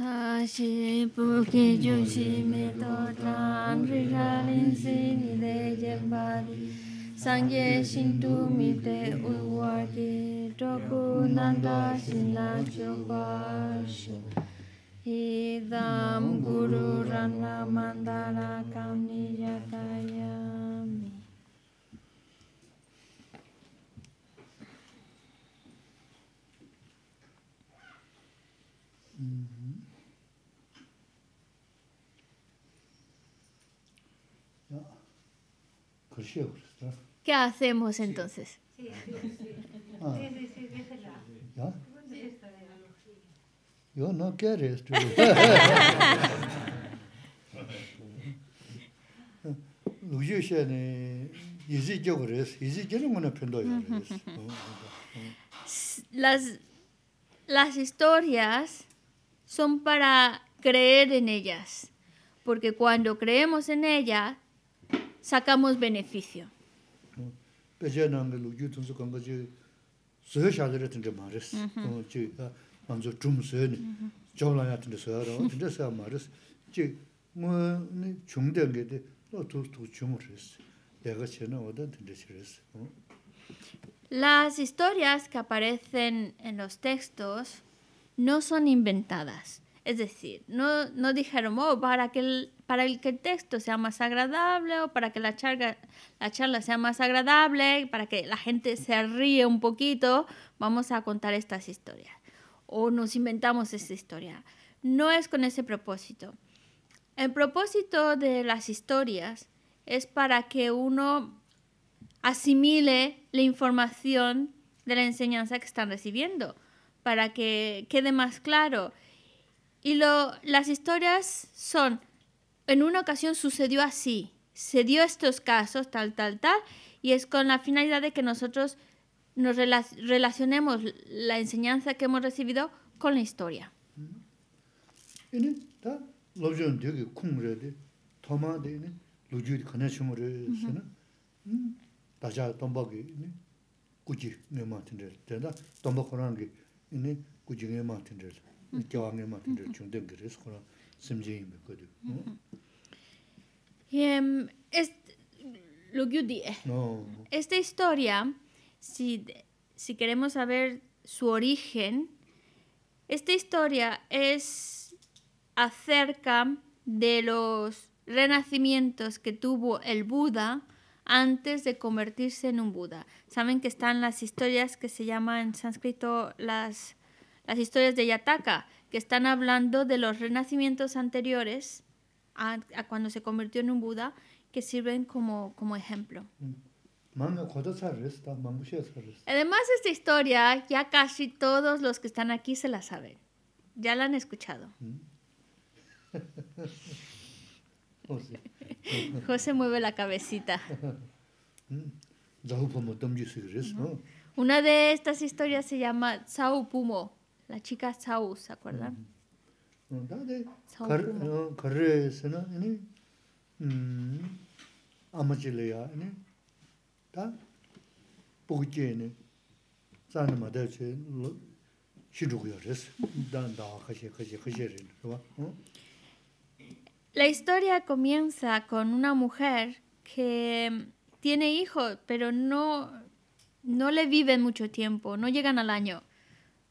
Sashi puki jushi meto tram rijalin sini de jembari sangye shintu mite ulwaki toku nanda shinla chobashi idam guru rana mandala ¿Qué hacemos entonces? Yo no quiero esto. Las, las historias son para creer en ellas, porque cuando creemos en ellas, sacamos beneficio peche nāngi lu yu tunzu kanga chi suyo shādhara tinda māris, mm-hmm. chi ah, manzu chum suyo ni, mm-hmm. chawla ya tinda suyo rāwa, tinda suyo māris, chi ngā chungda ngi di lō tu tu chung ris, yaga na chi mm. Las historias que aparecen en los textos no son inventadas. Es decir, no, no dijeron, oh, para que, el, para que texto sea más agradable o para que la charla, la charla sea más agradable, para que la gente se ríe un poquito, vamos a contar estas historias. O nos inventamos esta historia. No es con ese propósito. El propósito de las historias es para que uno asimile la información de la enseñanza que están recibiendo, para que quede más claro y lo, las historias son, en una ocasión sucedió así, se dio estos casos, tal, tal, tal, y es con la finalidad de que nosotros nos relacionemos la enseñanza que hemos recibido con la historia. Mm-hmm. Esta historia, si, si queremos saber su origen, esta historia es acerca de los renacimientos que tuvo el Buda antes de convertirse en un Buda. Saben que están las historias que se llaman en sánscrito las las historias de Yataka, que están hablando de los renacimientos anteriores a, cuando se convirtió en un Buda, que sirven como, ejemplo. Mm. Además, esta historia ya casi todos los que están aquí se la saben. Ya la han escuchado. Mm. Oh, José. mueve la cabecita. Mm. Oh. Una de estas historias se llama Sao Pumo, la chica Saúl, ¿se acuerdan? La historia comienza con una mujer que tiene hijos, pero no, no le viven mucho tiempo, no llegan al año.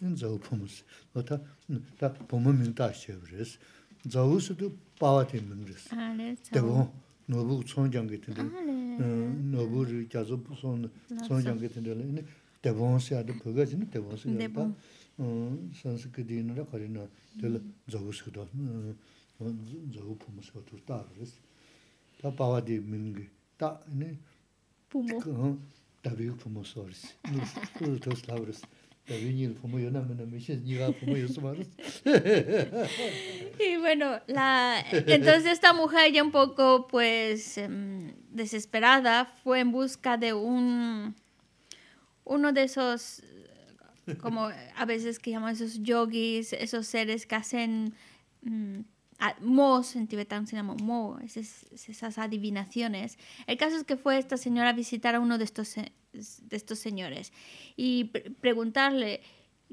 yin zawu 다 no ta puma mingda xeab res, zawu su tu pawa ten ming res. Debo, nobu tsong jangi ten dili, nobu 다 jazu pusong tsong jangi ten dili, debo Y bueno, la, entonces esta mujer ya un poco pues em, desesperada fue en busca de un uno de esos como a veces que llaman esos yogis, esos seres que hacen mm, Mo en tibetano se llama Mo, esas, adivinaciones. El caso es que fue esta señora a visitar a uno de estos, de estos señores y preguntarle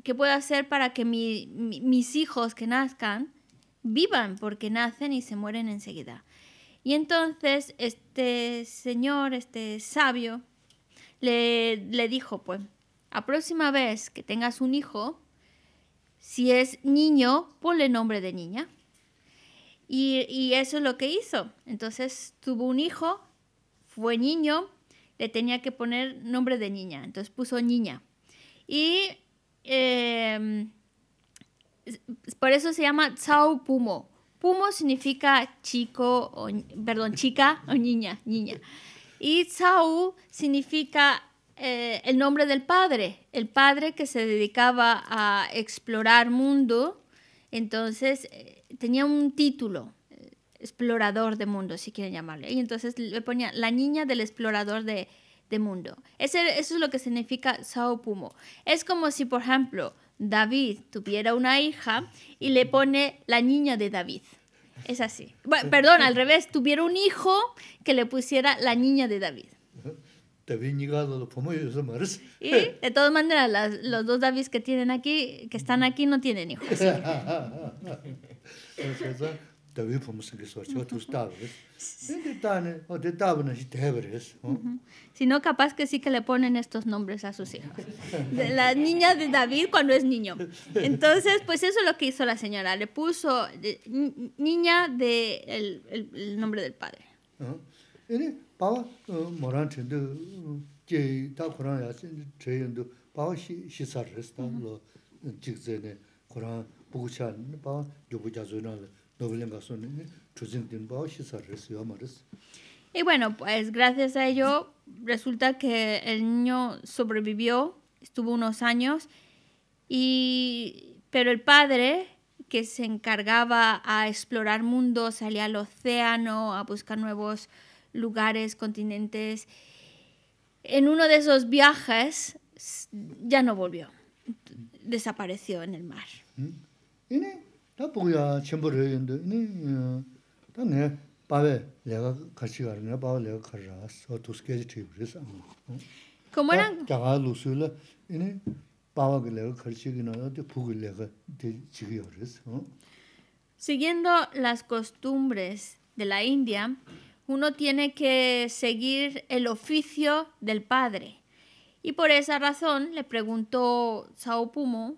qué puedo hacer para que mis hijos que nazcan vivan, porque nacen y se mueren enseguida. Y entonces este señor, este sabio, le, dijo, pues, a próxima vez que tengas un hijo, si es niño, ponle nombre de niña. Y, eso es lo que hizo. Entonces tuvo un hijo, fue niño, le tenía que poner nombre de niña, entonces puso niña. Y em, por eso se llama Tsao Pumo. Pumo significa chico, o, perdón, chica o niña, niña. Y Tsao significa eh, el nombre del padre, el padre que se dedicaba a explorar mundo. Entonces, eh, tenía un título, eh, explorador de mundo, si quieren llamarle. Y entonces le ponía la niña del explorador de, mundo. eso es lo que significa Sao Pumo. Es como si, por ejemplo, David tuviera una hija y le pone la niña de David. Es así. Bueno, perdón, al revés, tuviera un hijo que le pusiera la niña de David. Y de todas maneras, los dos Davids que tienen aquí, que están aquí, no tienen hijos. 그래서 oh, Si no capaz que sí que le ponen estos nombres a sus hijos. De la niña de David cuando es niño. Entonces, pues eso es lo que hizo la señora, le puso niña de el, el, nombre del padre. Y bueno, pues gracias a ello resulta que el niño sobrevivió, estuvo unos años, y, pero el padre que se encargaba a explorar mundos, salía al océano, a buscar nuevos lugares, continentes, en uno de esos viajes ya no volvió, mm. desapareció en el mar. ¿Mm? eran Siguiendo las costumbres de la India, uno tiene que seguir el oficio del padre. Y por esa razón le preguntó Sao Pumo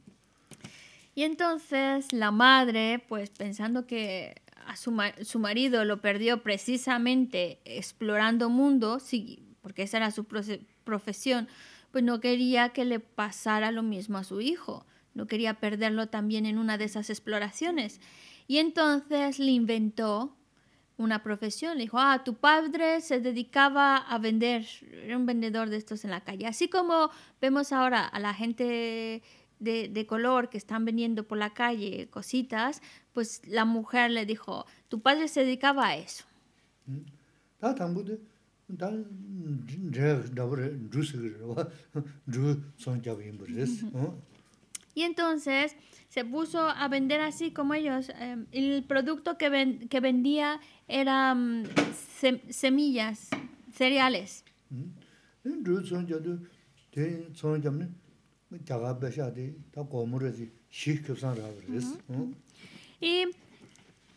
Y entonces la madre, pues pensando que a su, marido lo perdió precisamente explorando mundo, sí, porque esa era su profesión, pues no quería que le pasara lo mismo a su hijo, no quería perderlo también en una de esas exploraciones. Y entonces le inventó una profesión. Le dijo, ah, tu padre se dedicaba a vender, era un vendedor de estos en la calle. Así como vemos ahora a la gente de, de, color que están vendiendo por la calle cositas, pues la mujer le dijo, tu padre se dedicaba a eso. Y entonces se puso a vender así como ellos. Em, el producto que, que vendía eran mm, semillas, cereales. Mm. Eh, y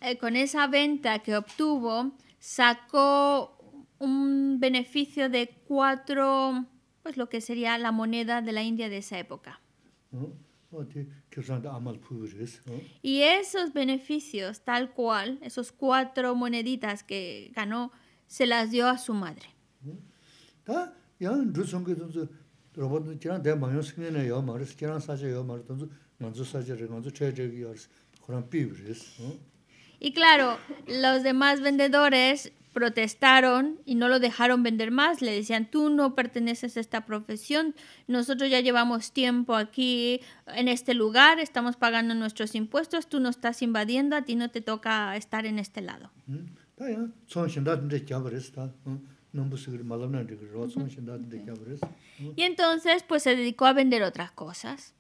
eh, con esa venta que obtuvo, sacó un beneficio de cuatro, pues lo que sería la moneda de la India de esa época. Y esos beneficios, tal cual, esos cuatro moneditas que ganó, se las dio a su madre. Y claro, los demás vendedores protestaron y no lo dejaron vender más. Le decían, tú no perteneces a esta profesión, nosotros ya llevamos tiempo aquí en este lugar, estamos pagando nuestros impuestos, tú no estás invadiendo, a ti no te toca estar en este lado. Pues, y entonces, pues se dedicó a vender otras cosas.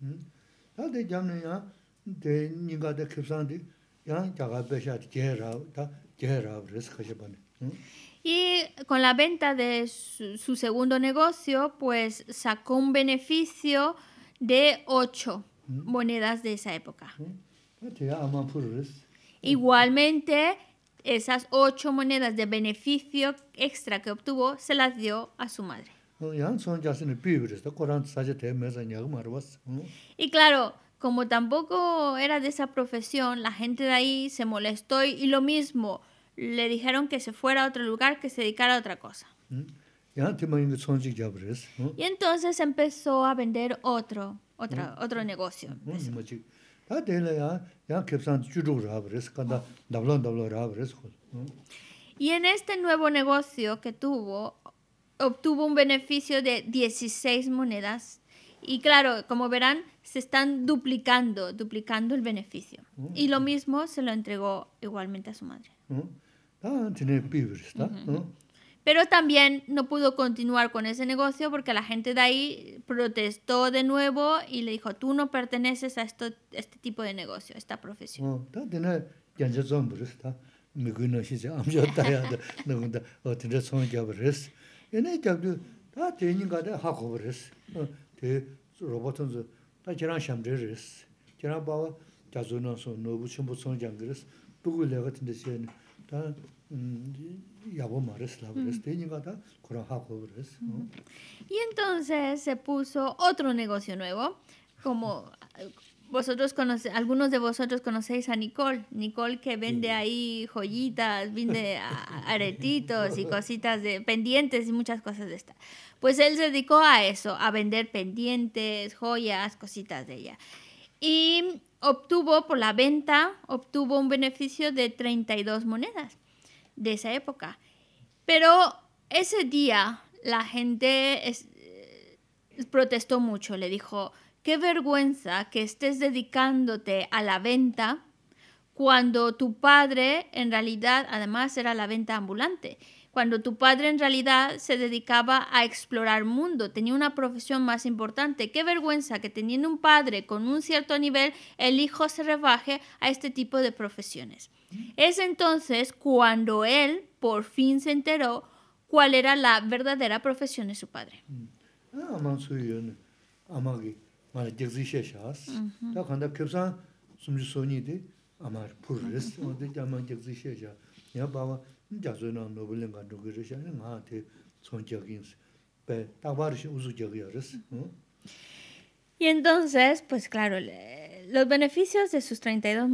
Y con la venta de su, segundo negocio, pues sacó un beneficio de ocho monedas de esa época. Igualmente, esas ocho monedas de beneficio extra que obtuvo se las dio a su madre. Y claro, como tampoco era de esa profesión, la gente de ahí se molestó y, lo mismo, le dijeron que se fuera a otro lugar, que se dedicara a otra cosa. Mm, y entonces empezó a vender otro, mm, otro mm, negocio. Y en este nuevo negocio que tuvo, obtuvo un beneficio de 16 monedas. Y claro, como verán, se están duplicando, duplicando el beneficio. Y lo mismo se lo entregó igualmente a su madre. está. Pero también no pudo continuar con ese negocio porque la gente de ahí protestó de nuevo y le dijo, tú no perteneces a este tipo de negocio, a esta profesión. Y entonces se puso otro negocio nuevo, como vosotros algunos de vosotros conocéis a Nicole, Nicole que vende ahí joyitas, vende aretitos y cositas de pendientes y muchas cosas de estas. Pues él se dedicó a eso, a vender pendientes, joyas, cositas de ella. Y obtuvo por la venta, obtuvo un beneficio de 32 monedas de esa época. Pero ese día la gente eh, protestó mucho, le dijo, qué vergüenza que estés dedicándote a la venta cuando tu padre en realidad, además era la venta ambulante, cuando tu padre en realidad se dedicaba a explorar mundo, tenía una profesión más importante. Qué vergüenza que teniendo un padre con un cierto nivel, el hijo se rebaje a este tipo de profesiones. Es entonces cuando él por fin se enteró cuál era la verdadera profesión de su padre. Y entonces, pues claro, le los beneficios de sus 32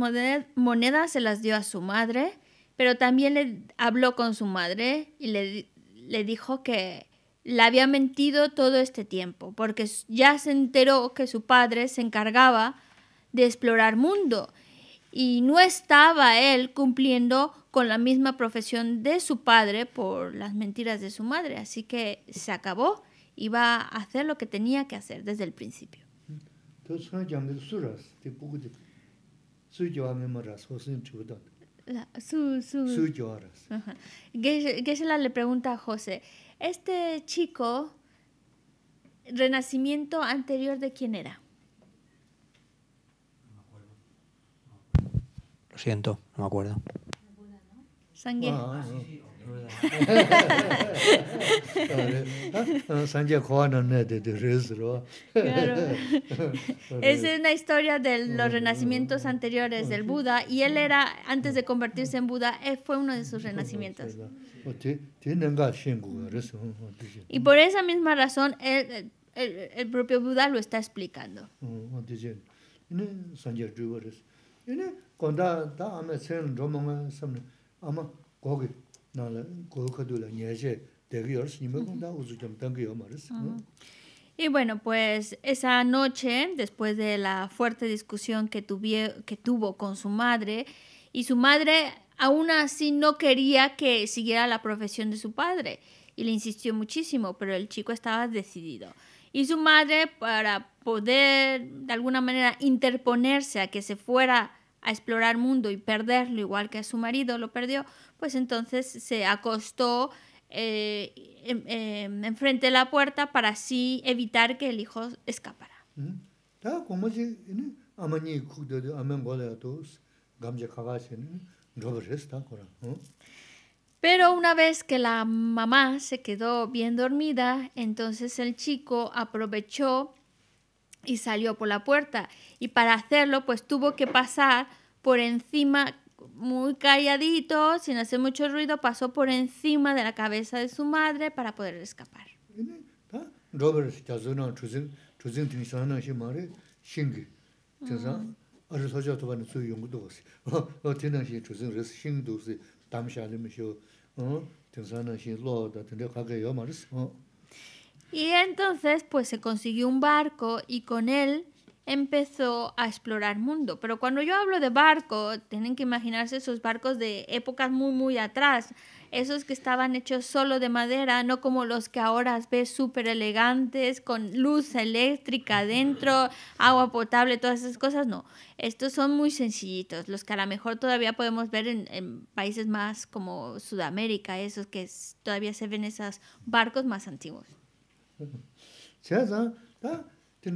monedas, se las dio a su madre, pero también le habló con su madre y le, le dijo que la había mentido todo este tiempo, porque ya se enteró que su padre se encargaba de explorar mundo y no estaba él cumpliendo con la misma profesión de su padre por las mentiras de su madre, así que se acabó y va a hacer lo que tenía que hacer desde el principio todo eso es jamás te pongo de sujá que más ras cosas a dar la su su sujá ras qué es la le pregunta a José este chico renacimiento anterior de quién era lo siento no me acuerdo ¿sangüela esa Es una historia de los renacimientos anteriores del Buda y él era, antes de convertirse en Buda, fue uno de sus renacimientos. Y por esa misma razón, el, el, propio Buda lo está explicando. Mm, mm, y bueno, pues esa noche, después de la fuerte discusión que, que tuvo con su madre, y su madre aún así no quería que siguiera la profesión de su padre, y le insistió muchísimo, pero el chico estaba decidido. Y su madre, para poder de alguna manera interponerse a que se fuera a explorar mundo y perderlo igual que a su marido lo perdió, pues entonces se acostó eh, em, enfrente de la puerta para así evitar que el hijo escapara. Pero una vez que la mamá se quedó bien dormida, entonces el chico aprovechó y salió por la puerta. Y para hacerlo, pues tuvo que pasar por encima muy calladito, sin hacer mucho ruido, pasó por encima de la cabeza de su madre para poder escapar. Y entonces pues se consiguió un barco y con él empezó a explorar mundo. Pero cuando yo hablo de barco, tienen que imaginarse esos barcos de épocas muy, muy atrás, esos que estaban hechos solo de madera, no como los que ahora ves súper elegantes, con luz eléctrica adentro, agua potable, todas esas cosas, no. Estos son muy sencillitos, los que a lo mejor todavía podemos ver en, países más como Sudamérica, esos que todavía se ven esos barcos más antiguos. Y un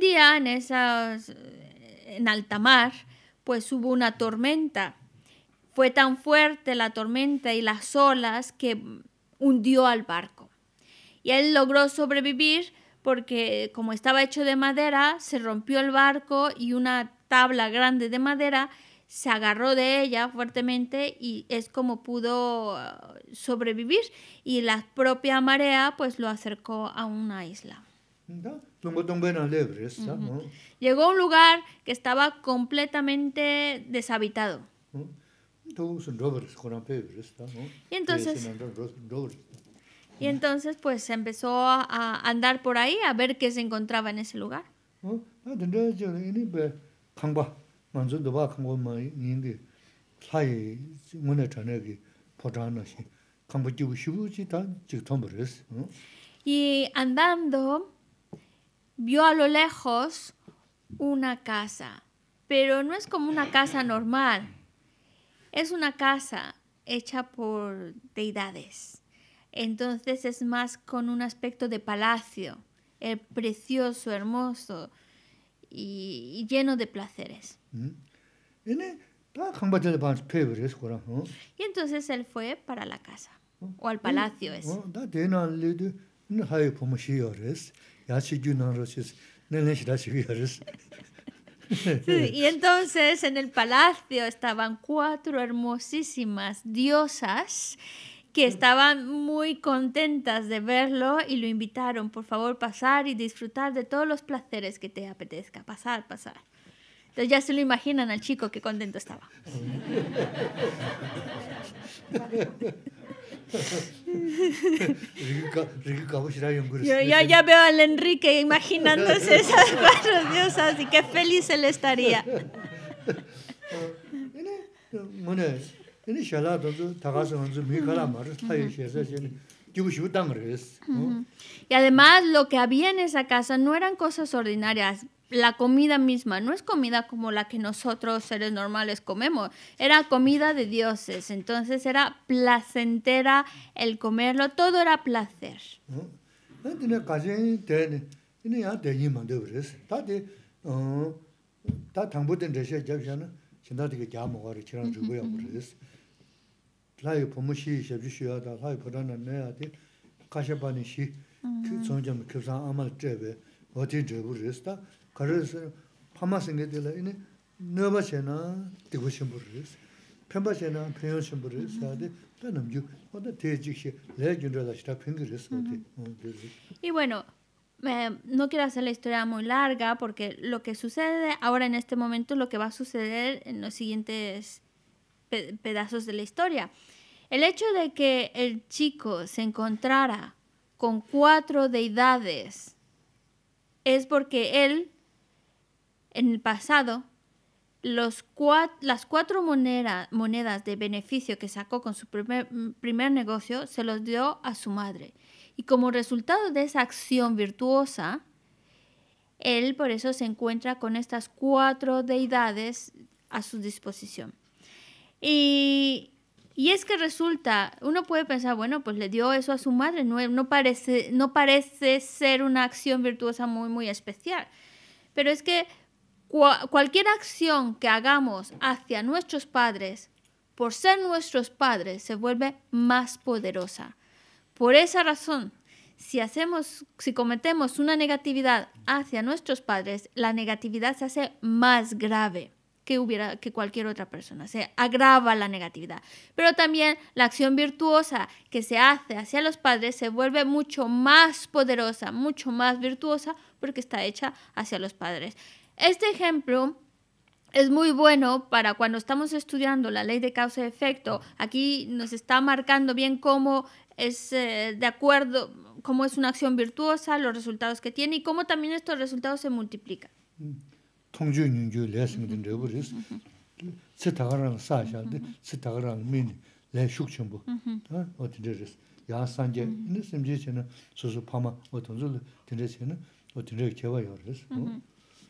día en esa en alta mar, pues hubo una tormenta. Fue tan fuerte la tormenta y las olas que hundió al barco. Y él logró sobrevivir porque como estaba hecho de madera, se rompió el barco y una tabla grande de madera se agarró de ella fuertemente y es como pudo ah, sobrevivir y la propia marea pues lo acercó a una isla. Llegó a un lugar que estaba completamente deshabitado. entonces y entonces pues empezó a andar por ahí a ver qué se encontraba en ese lugar. Y andando vio a lo lejos una casa, pero no es como una casa normal, es una casa hecha por deidades entonces es más con un aspecto de palacio, el precioso, hermoso y, lleno de placeres. Mm-hmm. Y entonces él fue para la casa oh, o al eh, palacio ese. Oh, y entonces en el palacio estaban cuatro hermosísimas diosas que estaban muy contentas de verlo y lo invitaron, por favor, pasar y disfrutar de todos los placeres que te apetezca. Pasar, pasar. Entonces ya se lo imaginan al chico qué contento estaba. Yo ya, veo al Enrique imaginándose esas cuatro diosas y qué feliz él estaría. Y además lo que había en esa casa no eran cosas ordinarias. La comida misma no es comida como la que nosotros seres normales comemos, era comida de dioses, entonces era placentera el comerlo, todo era placer. Y bueno no quiero hacer la historia muy larga porque lo que sucede ahora en este momento, lo que va a suceder en los siguientes pedazos de la historia. El hecho de que el chico se encontrara con cuatro deidades es porque él, en el pasado, los las cuatro monedas de beneficio que sacó con su primer, primer negocio se los dio a su madre. Y como resultado de esa acción virtuosa, él por eso se encuentra con estas cuatro deidades a su disposición. Y, es que resulta, uno puede pensar, bueno, pues le dio eso a su madre, no, parece, ser una acción virtuosa muy, muy especial. Pero es que cualquier acción que hagamos hacia nuestros padres, por ser nuestros padres, se vuelve más poderosa. Por esa razón, si cometemos una negatividad hacia nuestros padres, la negatividad se hace más grave que hubiera que cualquier otra persona. Se agrava la negatividad. Pero también la acción virtuosa que se hace hacia los padres se vuelve mucho más poderosa, mucho más virtuosa porque está hecha hacia los padres. Este ejemplo es muy bueno para cuando estamos estudiando la ley de causa y efecto. Aquí nos está marcando bien cómo es eh, de acuerdo, cómo es una acción virtuosa, los resultados que tiene y cómo también estos resultados se multiplican. Mm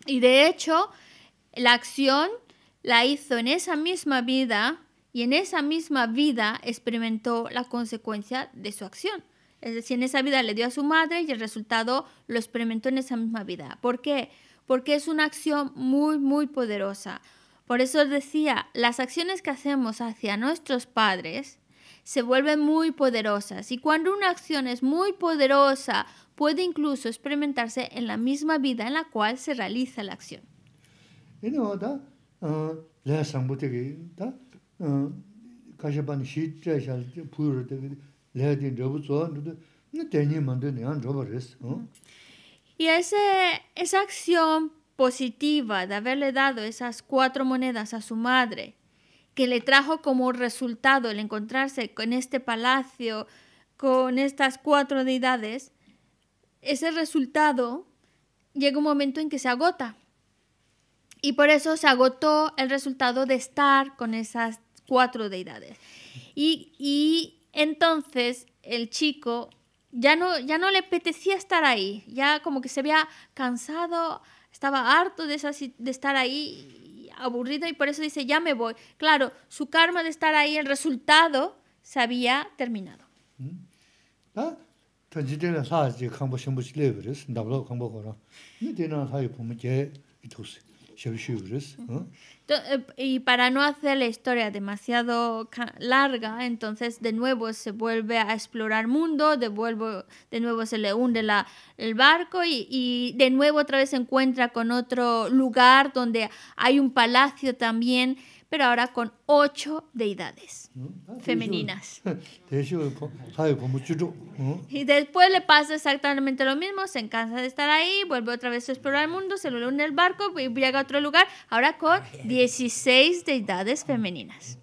y de hecho la acción la hizo en esa misma vida y en esa misma vida experimentó la consecuencia de su acción. Es decir, en esa vida le dio a su madre y el resultado lo experimentó en esa misma vida. ¿Por qué? porque es una acción muy, muy poderosa. Por eso decía, las acciones que hacemos hacia nuestros padres se vuelven muy poderosas y cuando una acción es muy poderosa puede incluso experimentarse en la misma vida en la cual se realiza la acción. Y esa acción positiva de haberle dado esas cuatro monedas a su madre, que le trajo como resultado el encontrarse con este palacio, con estas cuatro deidades, ese resultado llega un momento en que se agota. Y por eso se agotó el resultado de estar con esas cuatro deidades. Y, y entonces el chico ya no, le apetecía estar ahí, ya como que se había cansado, estaba harto de, de estar ahí, aburrido, y por eso dice, ya me voy. Claro, su karma de estar ahí, el resultado, se había terminado. Mm. Eh, y para no hacer la historia demasiado larga, entonces de nuevo se vuelve a explorar mundo, de, de nuevo se le hunde la, el barco y, y, de nuevo otra vez se encuentra con otro lugar donde hay un palacio también pero ahora con ocho deidades ¿Mm? ah, femeninas. Y después le pasa exactamente lo mismo, se cansa de estar ahí, vuelve otra vez a explorar el mundo, se le une el barco y llega a otro lugar, ahora con 16 deidades femeninas.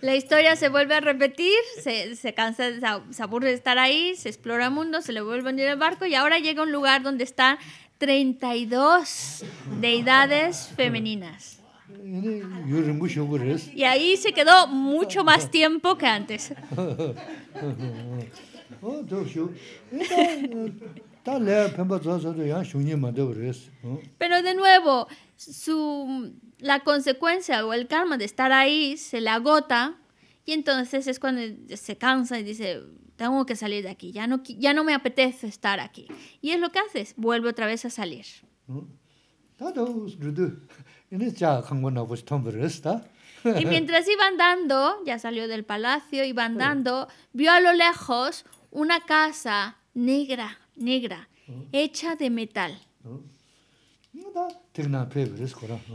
La historia se vuelve a repetir, se, se cansa, se aburre de estar ahí, se explora el mundo, se le vuelve a unir el barco y ahora llega a un lugar donde está 32 deidades femeninas. Y ahí se quedó mucho más tiempo que antes. Pero de nuevo, la consecuencia o el karma de estar ahí se le agota y entonces es cuando se cansa y dice, tengo que salir de aquí, ya no, ya no me apetece estar aquí. Y es lo que haces, vuelve otra vez a salir. Pues y mientras iba andando, ya salió del palacio, iba andando, vio a lo lejos una casa negra, negra, hecha de metal.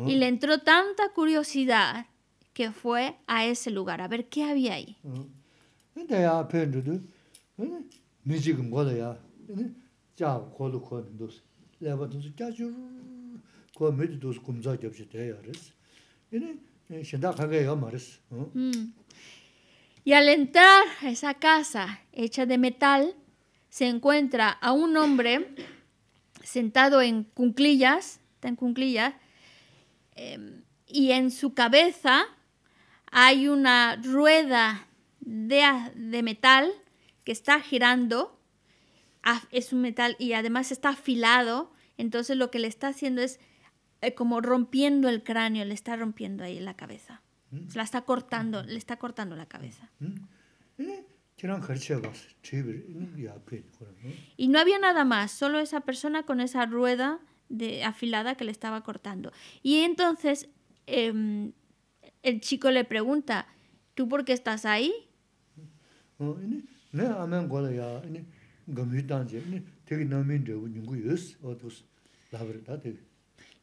Y le entró tanta curiosidad que fue a ese lugar a ver qué había ahí. Y al entrar a esa casa hecha de metal, se encuentra a un hombre sentado en cunclillas, en cunclillas, em, y en su cabeza hay una rueda de, de metal que está girando, es un metal y además está afilado, entonces lo que le está haciendo es eh, como rompiendo el cráneo, le está rompiendo ahí la cabeza. Mm. la está cortando, mm. le está cortando la cabeza. Mm. Eh, y no había nada más, solo esa persona con esa rueda de, afilada que le estaba cortando. Y entonces em, el chico le pregunta, ¿tú por qué estás ahí? Oh, e,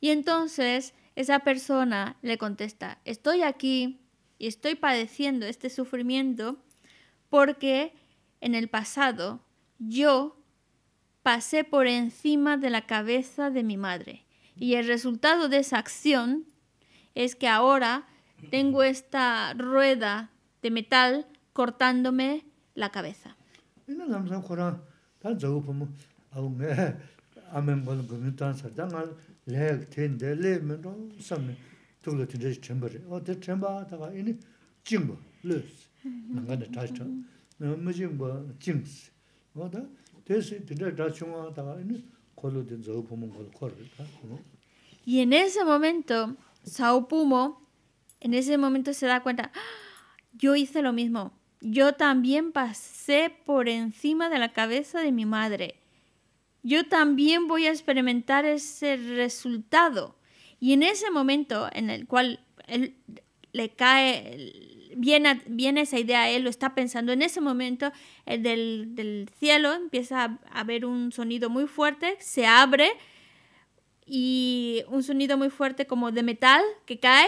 y entonces esa persona le contesta, estoy aquí y estoy padeciendo este sufrimiento porque en el pasado yo pasé por encima de la cabeza de mi madre. Y el resultado de esa acción es que ahora tengo esta rueda de metal cortándome la cabeza. Y en ese momento, Sao Pumo, en ese momento se da cuenta, ah, yo hice lo mismo, yo también pasé por encima de la cabeza de mi madre. Yo también voy a experimentar ese resultado. Y en ese momento en el cual él le cae, viene, viene esa idea, él lo está pensando, en ese momento el del, del cielo empieza a haber un sonido muy fuerte, se abre y un sonido muy fuerte como de metal que cae.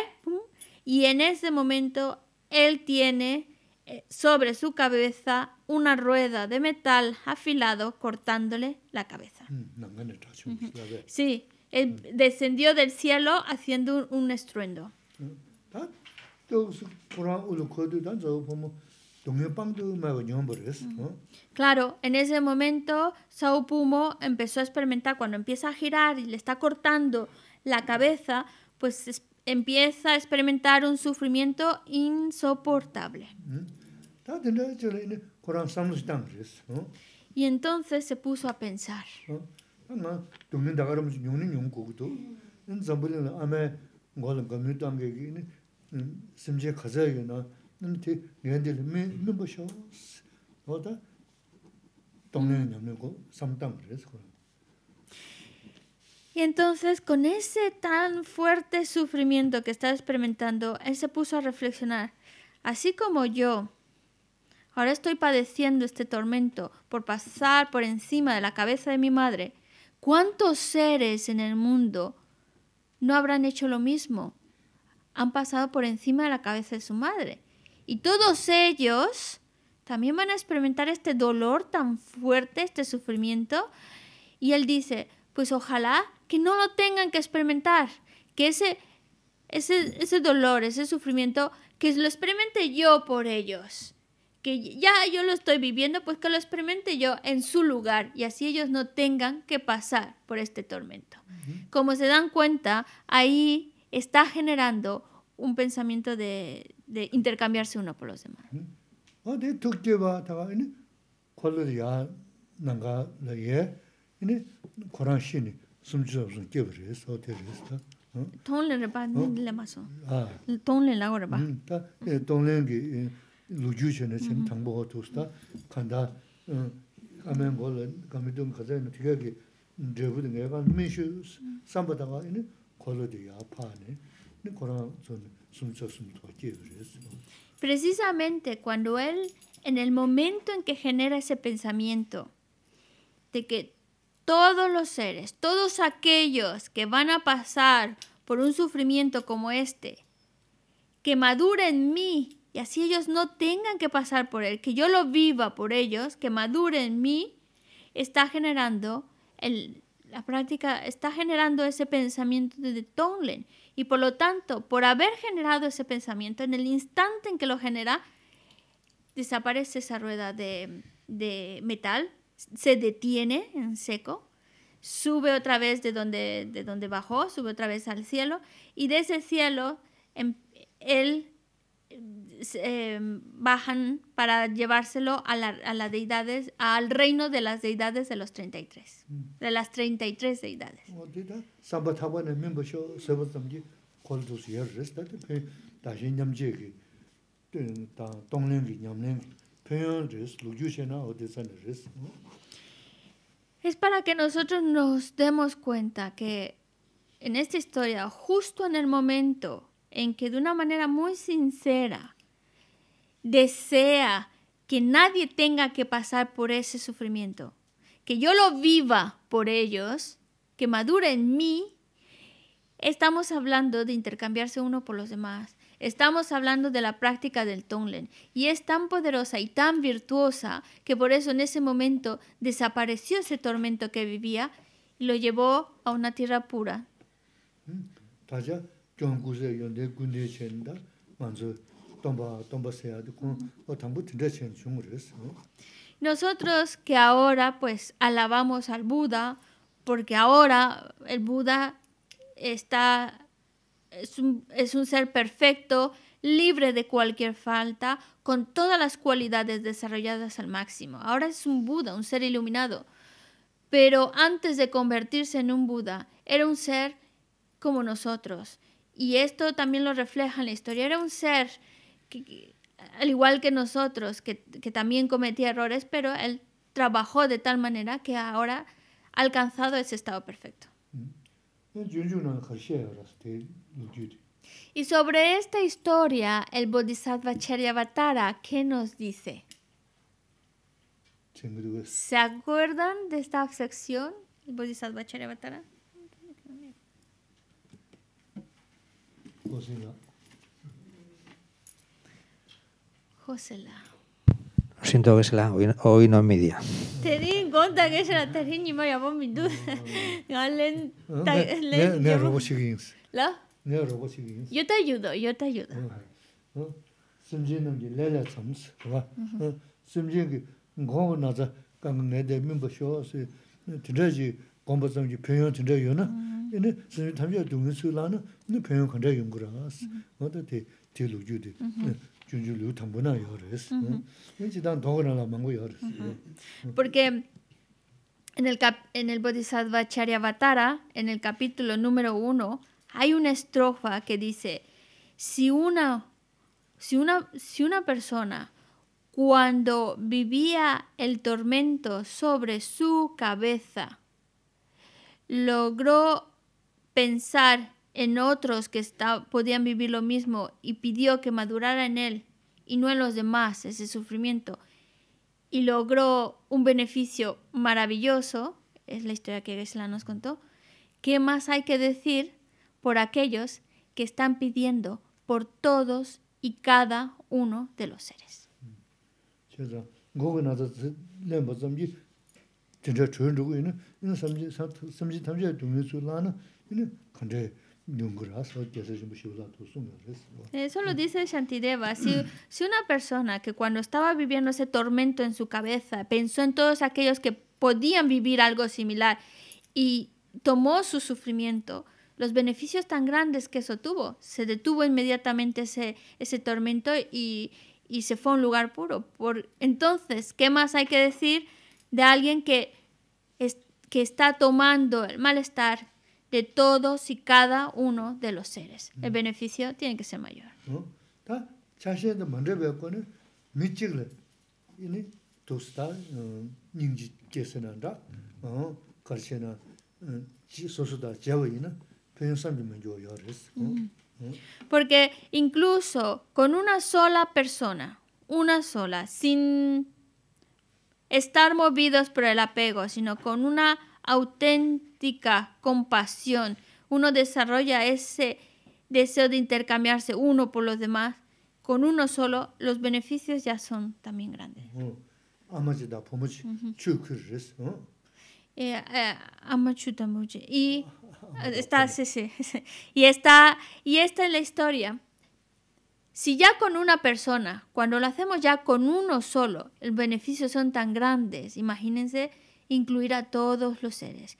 Y en ese momento él tiene eh, sobre su cabeza una rueda de metal afilado cortándole la cabeza. Mm, sí, eh, mm. descendió del cielo haciendo un, estruendo. Mm. Claro, en ese momento Sao Pumo empezó a experimentar cuando empieza a girar y le está cortando la cabeza, pues empieza a experimentar un sufrimiento insoportable. Ah, y entonces se puso a pensar. Ah, pues, y entonces, con ese tan fuerte sufrimiento que estaba experimentando, él se puso a reflexionar. Así como yo Ahora estoy padeciendo este tormento por pasar por encima de la cabeza de mi madre. ¿Cuántos seres en el mundo no habrán hecho lo mismo? Han pasado por encima de la cabeza de su madre. Y todos ellos también van a experimentar este dolor tan fuerte, este sufrimiento. Y él dice, pues ojalá que no lo tengan que experimentar, que ese, ese, ese dolor, ese sufrimiento, que lo experimente yo por ellos que ya yo lo estoy viviendo, pues que lo experimente yo en su lugar y así ellos no tengan que pasar por este tormento. Como se dan cuenta, ahí está generando un pensamiento de, intercambiarse uno por los demás precisamente cuando él en el momento en que genera ese pensamiento de que todos los seres, todos aquellos que van a pasar por un sufrimiento como este, que maduren en mí y así ellos no tengan que pasar por él, que yo lo viva por ellos, que madure en mí, está generando el, la práctica, está generando ese pensamiento de Tonglen. Y por lo tanto, por haber generado ese pensamiento, en el instante en que lo genera, desaparece esa rueda de, metal, se detiene en seco, sube otra vez de donde, de donde bajó, sube otra vez al cielo, y de ese cielo en, em, él eh, bajan para llevárselo a, la, a las deidades, al reino de las deidades de los 33, mm. de las 33 deidades. Es para que nosotros nos demos cuenta que en esta historia, justo en el momento en que de una manera muy sincera desea que nadie tenga que pasar por ese sufrimiento, que yo lo viva por ellos, que madure en mí, estamos hablando de intercambiarse uno por los demás. Estamos hablando de la práctica del Tonglen y es tan poderosa y tan virtuosa que por eso en ese momento desapareció ese tormento que vivía y lo llevó a una tierra pura. Mm, nosotros que ahora pues alabamos al Buda porque ahora el Buda está es un, es un ser perfecto libre de cualquier falta con todas las cualidades desarrolladas al máximo ahora es un Buda un ser iluminado pero antes de convertirse en un Buda era un ser como nosotros y esto también lo refleja en la historia. Era un ser, al igual que nosotros, que, que también cometía errores, pero él trabajó de tal manera que ahora ha alcanzado ese estado perfecto. Mm. Y sobre esta historia, el Bodhisattva Charyavatara, ¿qué nos dice? ¿Se acuerdan de esta sección, el Bodhisattva Charyavatara? Josela. Lo siento, es hoy, hoy no es mi día. Te di cuenta que la y mi duda. No, Yo te ayudo, yo te ayudo. Ah, gomba tsamji pyongyang tinda yo na, ene sanyo tamjia dungi su la na, ene pyongyang kanda yung kura as. Wata te, te lu ju de, junju lu tambu na yo res. Enchi dan dongo na la mango yo res. Porque en el, cap en el Bodhisattva Charyavatara, en el capítulo número uno, hay una estrofa que dice, si una, si una, si una persona cuando vivía el tormento sobre su cabeza, logró pensar en otros que podían vivir lo mismo y pidió que madurara en él y no en los demás ese sufrimiento. Y logró un beneficio maravilloso, es la historia que Gesla nos contó. ¿Qué más hay que decir por aquellos que están pidiendo por todos y cada uno de los seres? Eso eh, lo dice Shantideva. Si, si una persona que cuando estaba viviendo ese tormento en su cabeza pensó en todos aquellos que podían vivir algo similar y tomó su sufrimiento, los beneficios tan grandes que eso tuvo, se detuvo inmediatamente ese, ese tormento y, y se fue a un lugar puro. Por, entonces, ¿qué más hay que decir? de alguien que, es, que está tomando el malestar de todos y cada uno de los seres. El mm. beneficio tiene que ser mayor. Porque incluso con una sola persona, una sola, sin estar movidos por el apego, sino con una auténtica compasión. Uno desarrolla ese deseo de intercambiarse uno por los demás. Con uno solo, los beneficios ya son también grandes. y está sí, sí, y está y esta es la historia si ya con una persona, cuando lo hacemos ya con uno solo, el beneficio son tan grandes, imagínense incluir a todos los seres.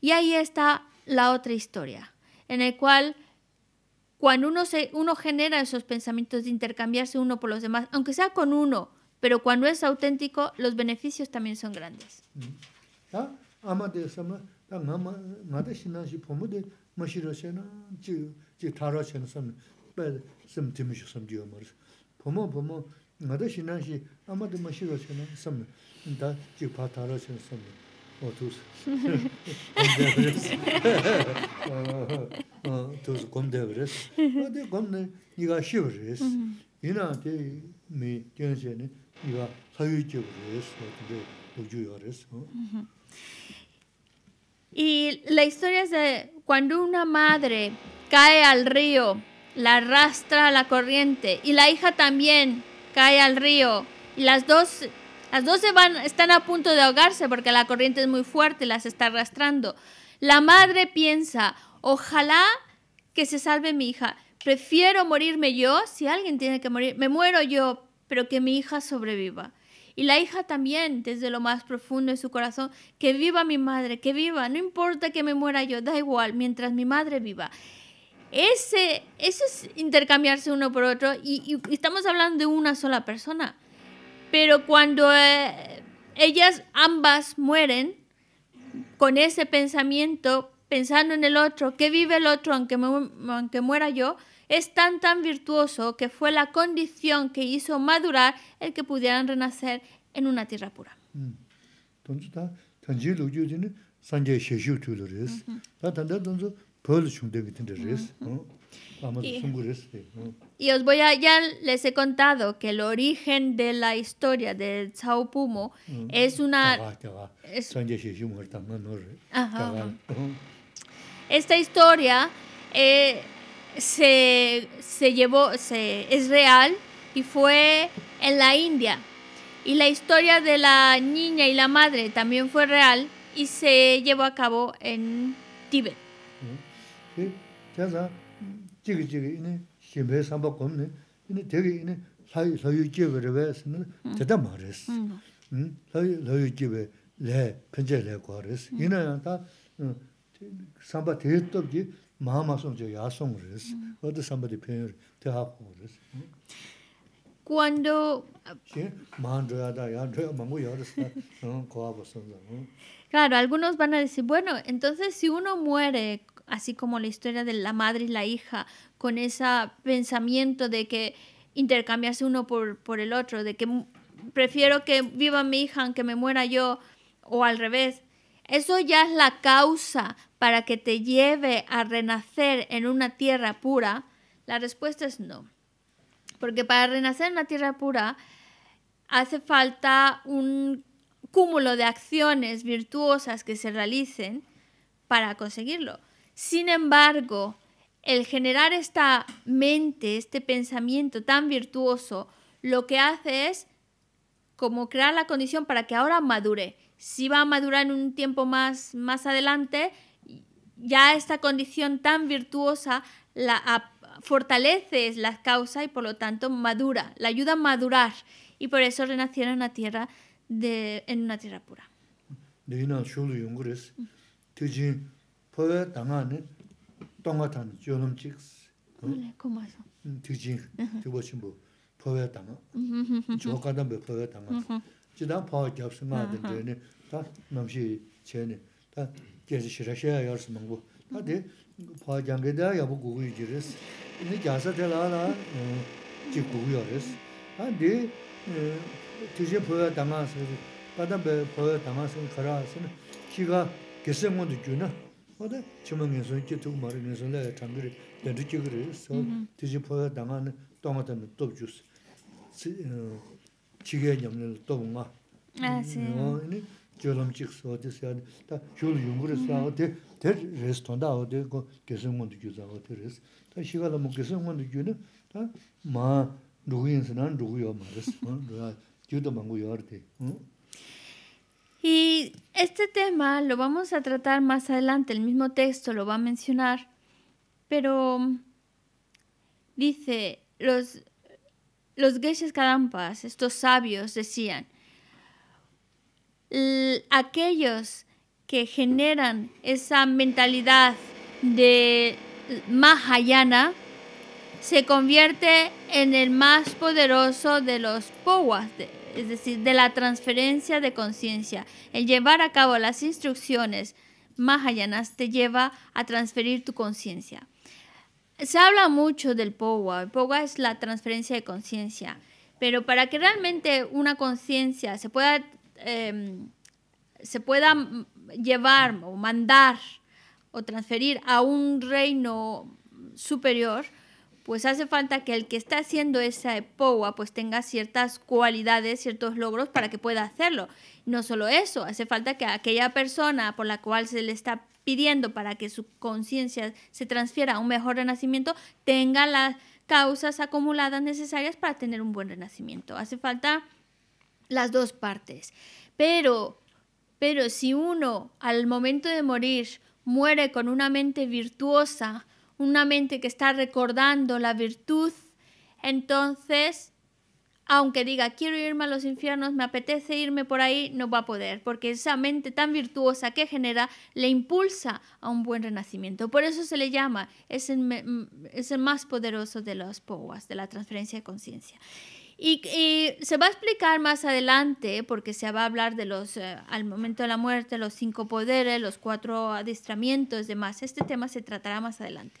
Y ahí está la otra historia, en el cual cuando uno, se, uno genera esos pensamientos de intercambiarse uno por los demás, aunque sea con uno, pero cuando es auténtico, los beneficios también son grandes. Y la historia es de cuando una madre cae al río la arrastra la corriente y la hija también cae al río y las dos las dos se van, están a punto de ahogarse porque la corriente es muy fuerte las está arrastrando. La madre piensa, ojalá que se salve mi hija. Prefiero morirme yo, si alguien tiene que morir, me muero yo, pero que mi hija sobreviva. Y la hija también, desde lo más profundo de su corazón, que viva mi madre, que viva, no importa que me muera yo, da igual, mientras mi madre viva. Ese, eso es intercambiarse uno por otro y, estamos hablando de una sola persona. Pero cuando eh, ellas ambas mueren con ese pensamiento, pensando en el otro, que vive el otro aunque, aunque muera yo, es tan tan virtuoso que fue la condición que hizo madurar el que pudieran renacer en una tierra pura. Entonces, y, os voy a, ya les he contado que el origen de la historia de Tsao Pumo es una... esta historia eh, se, llevó, se, es real y fue en la India. Y la historia de la niña y la madre también fue real y se llevó a cabo en Tíbet. kia sa chigi chigi ini shimbe samba kumne, ini tegi ini la yujibe le we sanon, teta ma res. la yujibe le penche le kua res. ina yanta samba te hito ki maha ya chayasong res. odo samba di penho te ha kum res. da, ya de ma mu ya res la, claro, algunos van a decir, bueno, entonces si uno muere así como la historia de la madre y la hija, con ese pensamiento de que intercambiarse uno por, por el otro, de que prefiero que viva mi hija aunque me muera yo, o al revés. Eso ya es la causa para que te lleve a renacer en una tierra pura. La respuesta es no. Porque para renacer en una tierra pura hace falta un cúmulo de acciones virtuosas que se realicen para conseguirlo. Sin embargo, el generar esta mente, este pensamiento tan virtuoso, lo que hace es como crear la condición para que ahora madure. Si va a madurar en un tiempo más, más adelante, ya esta condición tan virtuosa la fortalece la causa y por lo tanto madura, la ayuda a madurar. Y por eso renacieron en una tierra, en una tierra pura. 포에 당하는 똥같은 존음 찍스 그래 고마워 드지 드보신 뭐 포에 당하 조카단 몇 포에 당하 지난 파워 잡스 마든 되네 다 넘시 제네 다 계속 싫어셔야 할 수는 뭐 다데 파워 장게다 야부 고구이 이제 가서 되라라 지 고구여스 아데 드지 포에 당하서 바다 포에 당하서 걸어서 키가 계속 모두 주는 어디 주문해서 이제 조금 말해서 내 참들이 변주지 그래서 뒤지 보다 당한 동안 또 주스 지게 염을 또 뭔가 아 씨는 저놈 찍서 어디서 다 줄이 용으로 사고 될 레스토랑다 어디 그 계속 먼저 교자고 그래서 다 시간을 먹 계속 먼저 주는 다마 누구인스는 누구요 말했어 누가 주도 먹고 열대 응 Y este tema lo vamos a tratar más adelante, el mismo texto lo va a mencionar, pero dice, los, los Kadampas, estos sabios, decían, aquellos que generan esa mentalidad de Mahayana se convierte en el más poderoso de los Powas, de, es decir, de la transferencia de conciencia. El llevar a cabo las instrucciones Mahayanas te lleva a transferir tu conciencia. Se habla mucho del Powa. El Powa es la transferencia de conciencia. Pero para que realmente una conciencia se pueda, em, se pueda llevar o mandar o transferir a un reino superior, pues hace falta que el que está haciendo esa e poa pues tenga ciertas cualidades, ciertos logros para que pueda hacerlo. No solo eso, hace falta que aquella persona por la cual se le está pidiendo para que su conciencia se transfiera a un mejor renacimiento tenga las causas acumuladas necesarias para tener un buen renacimiento. Hace falta las dos partes. Pero, pero si uno al momento de morir muere con una mente virtuosa, una mente que está recordando la virtud, entonces, aunque diga, quiero irme a los infiernos, me apetece irme por ahí, no va a poder, porque esa mente tan virtuosa que genera le impulsa a un buen renacimiento. Por eso se le llama, es el, más poderoso de los POWAS, de la transferencia de conciencia. Y, se va a explicar más adelante, porque se va a hablar de los, eh, al momento de la muerte, los cinco poderes, los cuatro adiestramientos, demás. Este tema se tratará más adelante.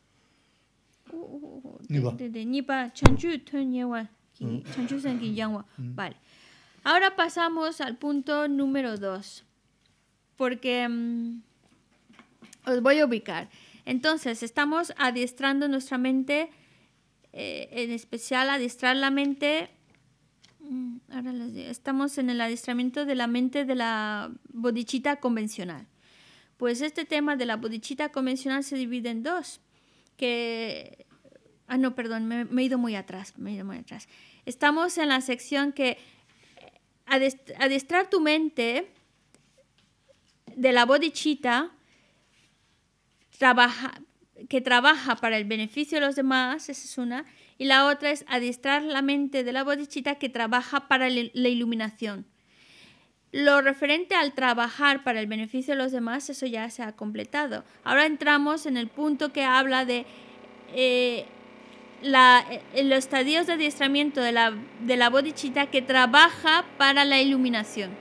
Vale. Ahora pasamos al punto número 2. Porque mm, os voy a ubicar. Entonces, estamos adiestrando nuestra mente, eh, en especial adiestrar la mente. Mm, ahora estamos en el adiestramiento de la mente de la bodichita convencional. Pues este tema de la bodichita convencional se divide en dos que... Ah, no, perdón, me, he ido muy atrás, muy atrás. Estamos en la sección que adiestrar tu mente de la bodichita trabaja, que trabaja para el beneficio de los demás, esa es una, y la otra es adiestrar la mente de la bodichita que trabaja para la iluminación. Lo referente al trabajar para el beneficio de los demás, eso ya se ha completado. Ahora entramos en el punto que habla de eh, eh, los estadios de adiestramiento de la, de la bodichita que trabaja para la iluminación.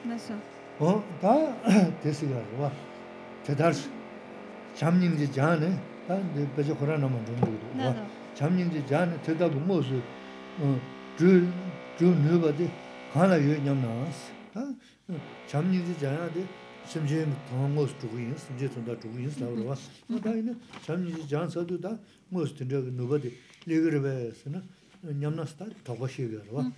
하나 yu nyam naas, cham nyi zi jaya di sim chee thang ngos chukui yins, sim chee thunda chukui yins la warwa. Da yi na cham nyi zi jaya sadu da ngos tindra nuba di ligri bayas na nyam naas mm-hmm. da thakwa shee gaya warwa.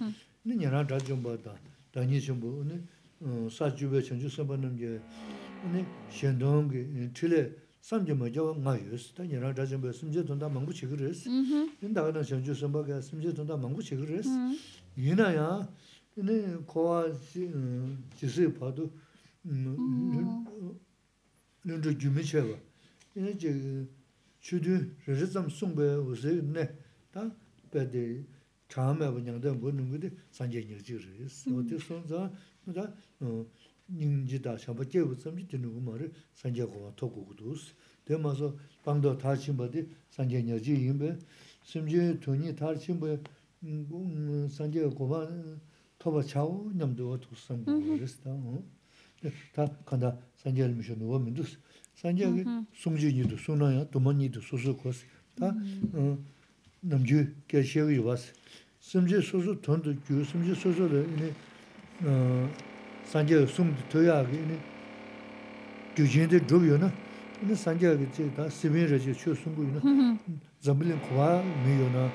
이나야 네 kówa 지스 pádhú nín chú gyumiché wá, yiné chúdhú rizhí tsam sún baya wosé yíné, táng baya tí cháma baya wá nyang tán wá nín kúdi sányá nyá chí ríhí sá, wá tí sányá sá, nín chí dhá 토바 차오 냠도 어떻게 쓴거 다 간다 산제를 미셔 누워 민두 산제 숨지니도 소나야 도만니도 소소 코스 다 남주 계셔위 와스 숨지 소소 돈도 주 숨지 소소를 이네 어 산제 숨도 더야기 이네 규진데 줘요나 이네 산제가 이제 다 시민으로 주 숨고이나 잠빌린 코와 미요나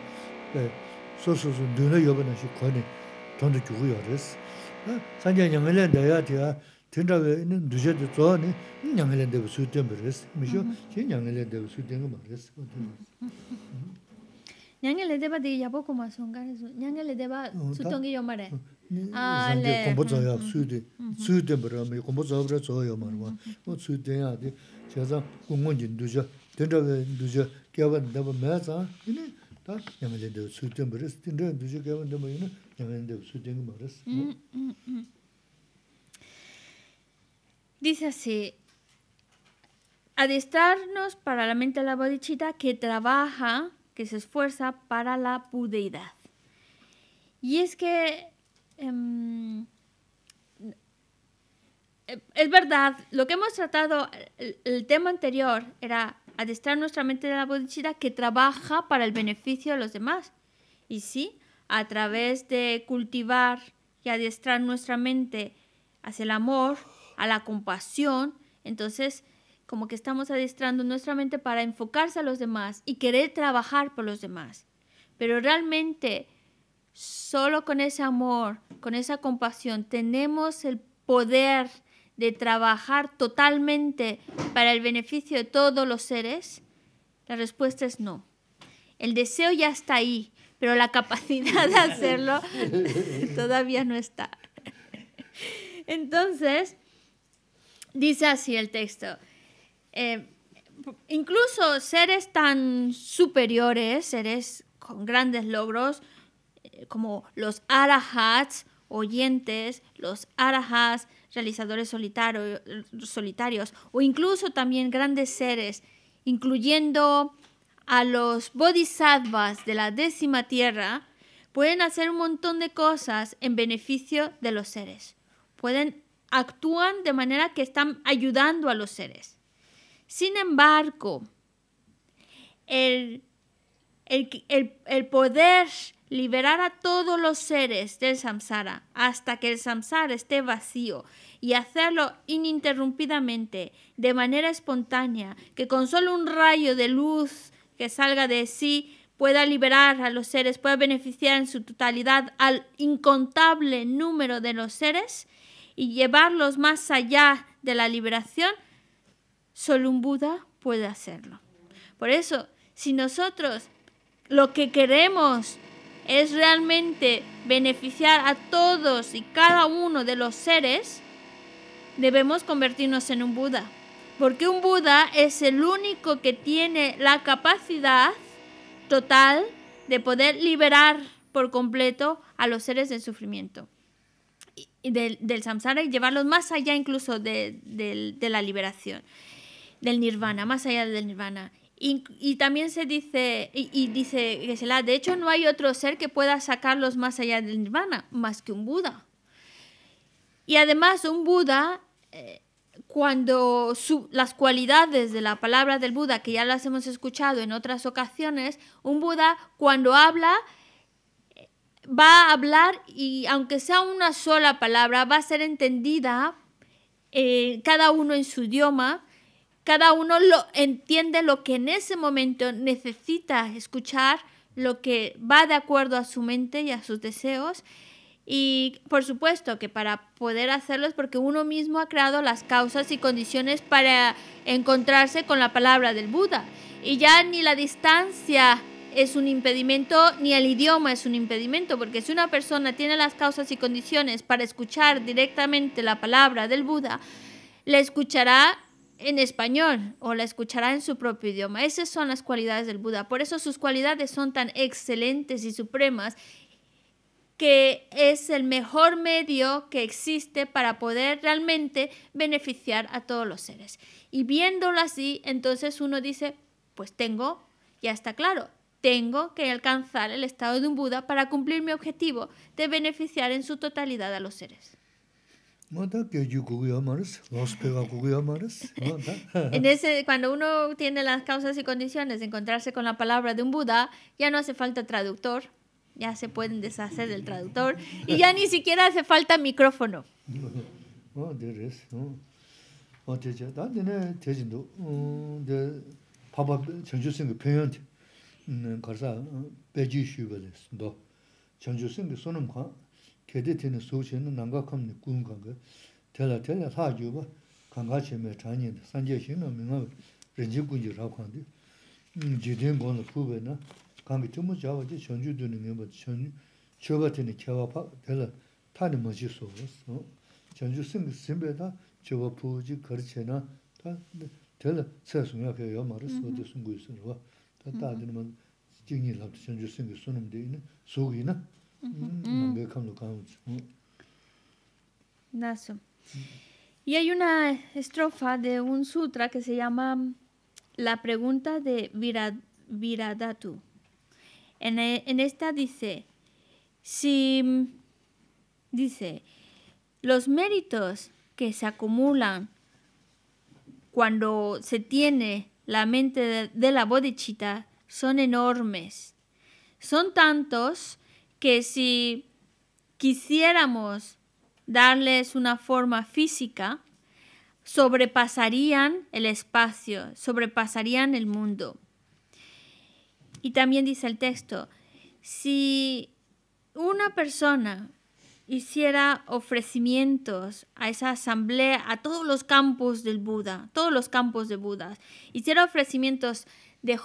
소소소 눈에 여번 없이 권해 tōndō kyūgu yōres. Sāngyā ñamilān dāyā tīyā, tīndā wē nī nūshē tī tsō nī, nī ñamilān dāyā sū tēng bēres. Mīshō, kī ñamilān dāyā sū tēng bēres. ñamilān dāyā dī yabō kumā sōngā rē sū, ñamilān dāyā sū tōngi yō mārē. Sāngyā kōmbō tsō yā sū tī, sū tēng Dice así, adestrarnos para la mente de la bodichita que trabaja, que se esfuerza para la pudeidad. Y es que em, eh, es verdad, lo que hemos tratado, el tema anterior era Adestrar nuestra mente de la bodhisattva que trabaja para el beneficio de los demás. Y sí, a través de cultivar y adiestrar nuestra mente hacia el amor, a la compasión, entonces como que estamos adiestrando nuestra mente para enfocarse a los demás y querer trabajar por los demás. Pero realmente solo con ese amor, con esa compasión, tenemos el poder de trabajar totalmente para el beneficio de todos los seres? La respuesta es no. El deseo ya está ahí, pero la capacidad de hacerlo todavía no está. Entonces, dice así el texto. Eh, incluso seres tan superiores, seres con grandes logros, eh, como los arahats oyentes, los arajas, realizadores solitarios o incluso también grandes seres, incluyendo a los bodhisattvas de la décima tierra, pueden hacer un montón de cosas en beneficio de los seres. Pueden actúan de manera que están ayudando a los seres. Sin embargo, el poder liberar a todos los seres del samsara hasta que el samsara esté vacío y hacerlo ininterrumpidamente, de manera espontánea, que con solo un rayo de luz que salga de sí pueda liberar a los seres, pueda beneficiar en su totalidad al incontable número de los seres y llevarlos más allá de la liberación, solo un Buda puede hacerlo. Por eso, si nosotros lo que queremos es realmente beneficiar a todos y cada uno de los seres, debemos convertirnos en un Buda. Porque un Buda es el único que tiene la capacidad total de poder liberar por completo a los seres del sufrimiento del, del samsara y llevarlos más allá incluso de, de la liberación, del nirvana, más allá del nirvana. Y, también se dice, y, dice que se la de hecho no hay otro ser que pueda sacarlos más allá del nirvana, más que un Buda. Y además un Buda, eh, cuando las cualidades de la palabra del Buda, que ya las hemos escuchado en otras ocasiones, un Buda cuando habla eh, va a hablar y aunque sea una sola palabra, va a ser entendida eh, cada uno en su idioma cada uno lo entiende lo que en ese momento necesita escuchar, lo que va de acuerdo a su mente y a sus deseos. Y por supuesto que para poder hacerlo es porque uno mismo ha creado las causas y condiciones para encontrarse con la palabra del Buda. Y ya ni la distancia es un impedimento, ni el idioma es un impedimento, porque si una persona tiene las causas y condiciones para escuchar directamente la palabra del Buda, le escuchará en español o la escuchará en su propio idioma. Esas son las cualidades del Buda. Por eso sus cualidades son tan excelentes y supremas que es el mejor medio que existe para poder realmente beneficiar a todos los seres. Y viéndolo así, entonces uno dice, pues tengo, ya está claro, tengo que alcanzar el estado de un Buda para cumplir mi objetivo de beneficiar en su totalidad a los seres en ese, cuando uno tiene las causas y condiciones de encontrarse con la palabra de un Buda, ya no hace falta traductor, ya se pueden deshacer del traductor y ya ni siquiera hace falta micrófono. Ke te tene mm, soo che na nangaa kaam ni kuun kaan kaya. Tela tela saa jiwa ba, kaa ngaa che me taa nyee, san jaya shee ngaa mi ngaa rinjee kuun je raa kaan dee. Jidee ngaa naa kuubay naa, kaa ngaa tumu jawa je chonjuu duni ngaa badi chonjuu, tene kiawa tela singi simbe kari tela kaya Mm, mm. Y hay una estrofa de un sutra que se llama La pregunta de Viradhatu e, En, esta dice, si dice, los méritos que se acumulan cuando se tiene la mente de, de la bodichita son enormes. Son tantos que si quisiéramos darles una forma física, sobrepasarían el espacio, sobrepasarían el mundo. Y también dice el texto, si una persona hiciera ofrecimientos a esa asamblea, a todos los campos del Buda, todos los campos de Buda, hiciera ofrecimientos de,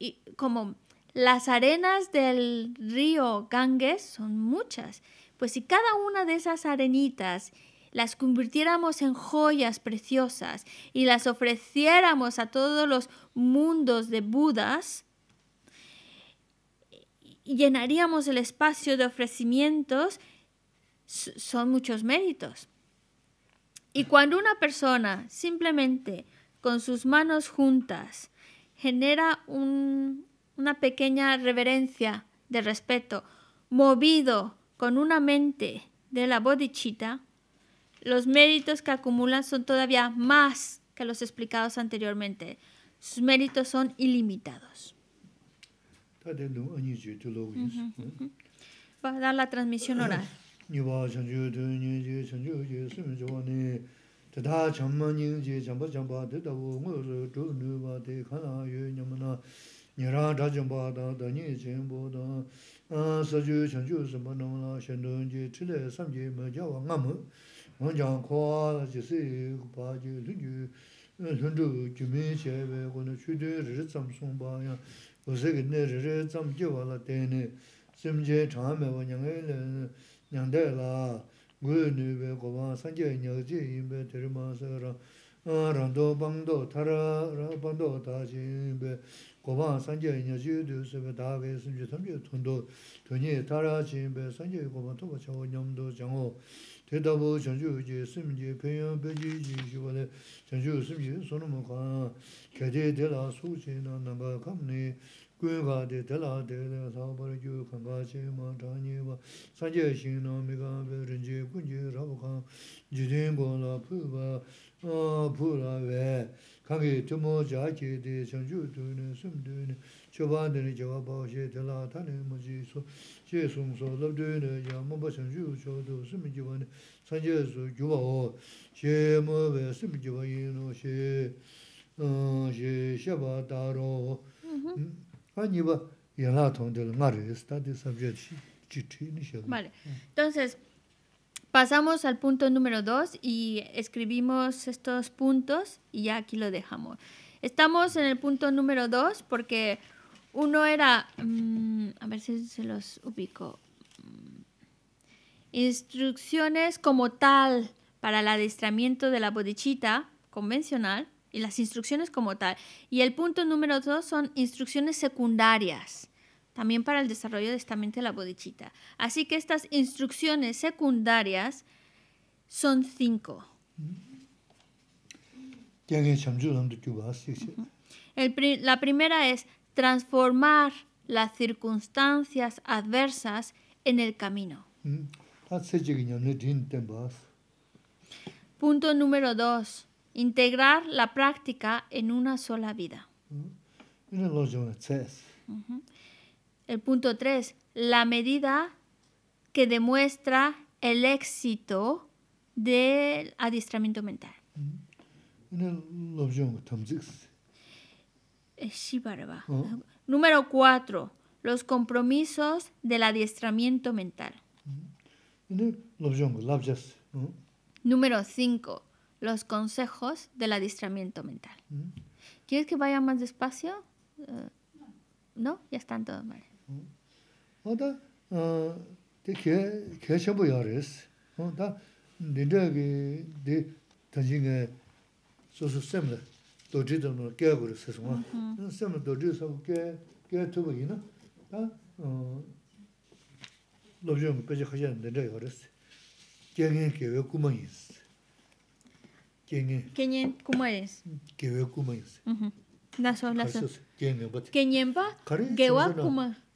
eh, como las arenas del río Ganges son muchas, pues si cada una de esas arenitas las convirtiéramos en joyas preciosas y las ofreciéramos a todos los mundos de Budas, llenaríamos el espacio de ofrecimientos, son muchos méritos. Y cuando una persona simplemente con sus manos juntas genera un, una pequeña reverencia de respeto, movido con una mente de la bodichita, los méritos que acumulan son todavía más que los explicados anteriormente. Sus méritos son ilimitados. Va a dar la transmisión oral. nirāṁ rācchāṁ bādāṁ dānyē sācchū chāñchū khuā bē lā bē 고반 산제 에너지도 수베 다베 수제 산제 돈도 돈이 따라진 베 산제 고반 토고 저 염도 정오 대답어 전주지 이제 스미제 배연 배지 전주 스미제 손은 뭐가 계제 대라 수제나 나바 감니 괴바데 대라 대라 사바르 교 산제 신노 미가 베른제 군제 라고 강 지진 보나 푸바 어 kāngi tūmo jāki dī chāngchū tūni sūm tūni chūpān tūni jāwa bāshī tīlā tāni mūjī sū jī sūṃ sū lab tūni yā mūpa chāngchū chō tū sūm jīwa nī sāngyē shē bē shē shē shē ngā tā chī tī nī Pasamos al punto número 2 y escribimos estos puntos y ya aquí lo dejamos. Estamos en el punto número 2 porque uno era, mm, a ver si se los ubico, mm, instrucciones como tal para el adiestramiento de la bodichita convencional y las instrucciones como tal. Y el punto número 2 son instrucciones secundarias también para el desarrollo de esta mente, la bodichita. Así que estas instrucciones secundarias son cinco. la primera es transformar las circunstancias adversas en el camino. Mm. Ah, Punto número dos. Integrar la práctica en una sola vida. Mm. El punto 3. La medida que demuestra el éxito del adiestramiento mental. Mm-hmm. Eh, oh. Número 4. Los compromisos del adiestramiento mental. Mm-hmm. Número 5. Los consejos del adiestramiento mental. Mm-hmm. ¿Quieres que vaya más despacio? Eh, no, ya están todos mal. 어다 어 되게 개셔 어다 니더게 데 다징에 소소 셈을 도지도는 깨고를 세송아. 셈을 도지서 깨 깨트고 이나. 다 어. 노정 그제 하자는 데 레이거스. 개게 개베 꾸마이스. 개게 개게 꾸마이스. 개베 꾸마이스. 음. 나서 나서. 개게 바. 개념바? 개와 꾸마.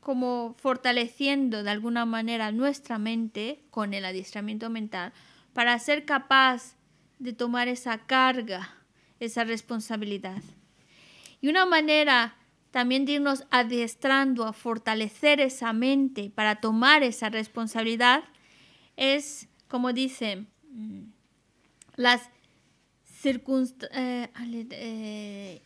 como fortaleciendo de alguna manera nuestra mente con el adiestramiento mental para ser capaz de tomar esa carga, esa responsabilidad. Y una manera también de irnos adiestrando a fortalecer esa mente para tomar esa responsabilidad es, como dicen, mm, las circunstancias... Eh,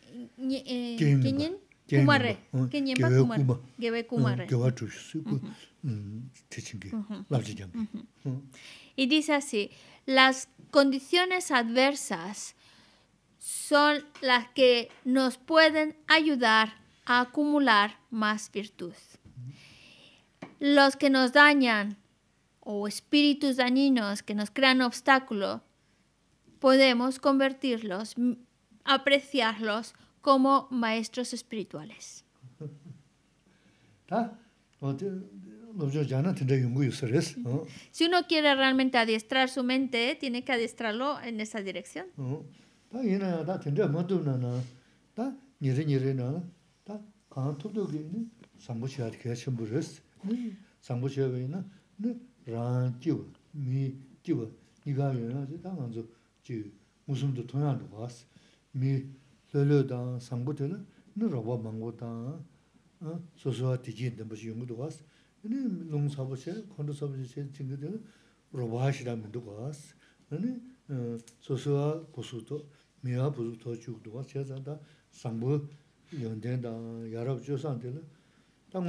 y dice así las condiciones adversas son las que nos pueden ayudar a acumular más virtud los que nos dañan o espíritus dañinos que nos crean obstáculo podemos convertirlos apreciarlos como maestros espirituales. Si uno quiere realmente adiestrar su mente, tiene que adiestrarlo en esa dirección. lölö dan sangbu tölö nö rawa mangbu dan sosuwa tijin dan bachi yungu duwas nö nung sabu che, kondu sabu che chingi tölö rawa hashira mi duwas nö sosuwa kusu to, miya kusu to 뭐 duwas che zan da sangbu yonten dan yarab jo san tölö ta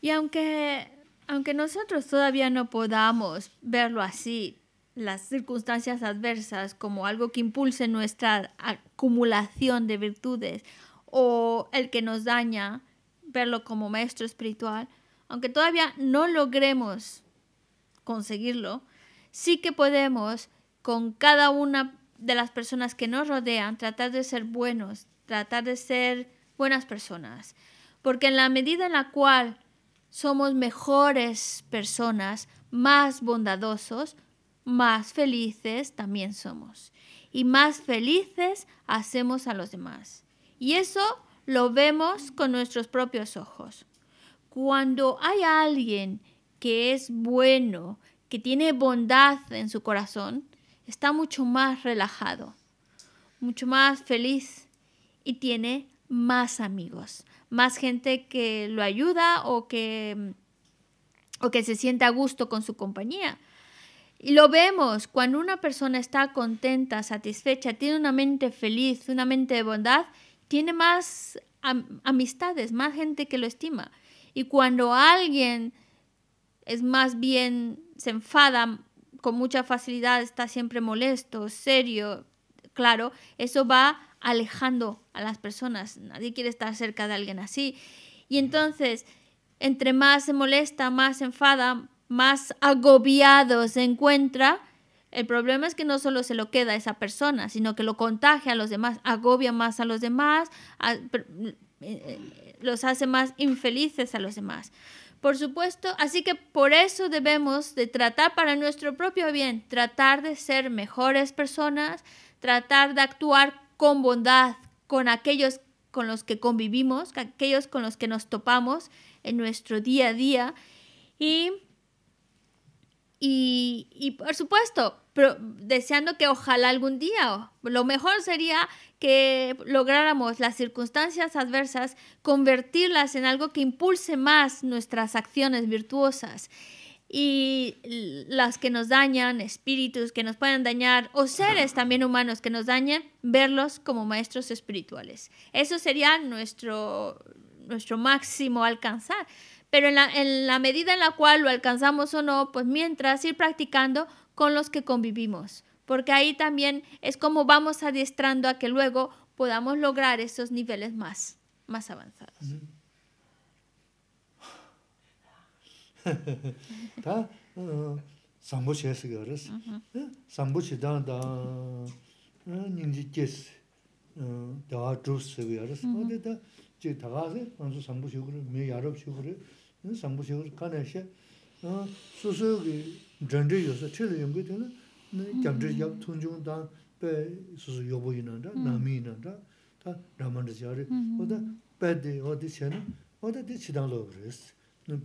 Y aunque aunque nosotros todavía no podamos verlo así, las circunstancias adversas como algo que impulse nuestra acumulación de virtudes o el que nos daña, verlo como maestro espiritual, aunque todavía no logremos conseguirlo, sí que podemos con cada una de las personas que nos rodean tratar de ser buenos, tratar de ser buenas personas. Porque en la medida en la cual somos mejores personas, más bondadosos, más felices también somos. Y más felices hacemos a los demás. Y eso lo vemos con nuestros propios ojos. Cuando hay alguien que es bueno, que tiene bondad en su corazón, está mucho más relajado, mucho más feliz y tiene más amigos, más gente que lo ayuda o que, o que se sienta a gusto con su compañía. Y lo vemos, cuando una persona está contenta, satisfecha, tiene una mente feliz, una mente de bondad, tiene más amistades, más gente que lo estima. Y cuando alguien es más bien se enfada con mucha facilidad, está siempre molesto, serio, claro, eso va alejando a las personas. Nadie quiere estar cerca de alguien así. Y entonces, entre más se molesta, más se enfada, más agobiado se encuentra, el problema es que no solo se lo queda a esa persona, sino que lo contagia a los demás, agobia más a los demás, eh, eh, los hace más infelices a los demás. Por supuesto, así que por eso debemos de tratar para nuestro propio bien, tratar de ser mejores personas, tratar de actuar con bondad con aquellos con los que convivimos, con aquellos con los que nos topamos en nuestro día a día y por supuesto, deseando que ojalá algún día, lo mejor sería que lográramos las circunstancias adversas, convertirlas en algo que impulse más nuestras acciones virtuosas y las que nos dañan, espíritus que nos puedan dañar o seres también humanos que nos dañen, verlos como maestros espirituales. Eso sería nuestro, máximo alcanzar. Pero en la medida en la cual lo alcanzamos o no, pues mientras ir practicando con los que convivimos porque ahí también es como vamos adiestrando a que luego podamos lograr esos niveles más, más avanzados. gyamdra yab tunjung dan pe susu yobo yinan dha, mm. nami yinan dha, dha ramanda zyari. Mm-hmm. Oda pe di odi chena, oda di chidang lo gres.